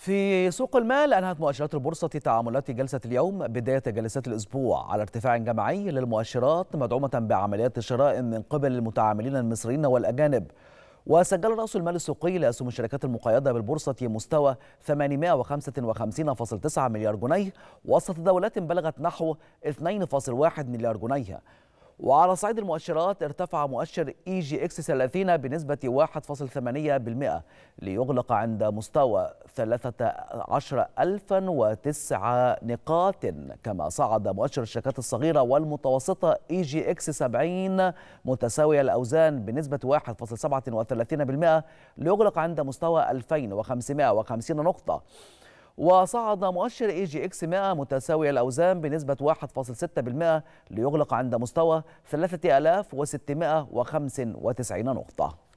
في سوق المال أنهت مؤشرات البورصة تعاملات جلسة اليوم بداية جلسات الأسبوع على ارتفاع جماعي للمؤشرات مدعومة بعمليات شراء من قبل المتعاملين المصريين والأجانب وسجل رأس المال السوقي لأسهم الشركات المقيدة بالبورصة مستوى 855.9 مليار جنيه وسط تداولات بلغت نحو 2.1 مليار جنيه وعلى صعيد المؤشرات ارتفع مؤشر اي جي اكس 30 بنسبة 1.8% ليغلق عند مستوى 13009 نقاط كما صعد مؤشر الشركات الصغيرة والمتوسطة اي جي اكس 70 متساوي الأوزان بنسبة 1.37% ليغلق عند مستوى 2550 نقطة وصعد مؤشر اي جي اكس 100 متساوي الاوزان بنسبه 1.6% ليغلق عند مستوى 3695 نقطه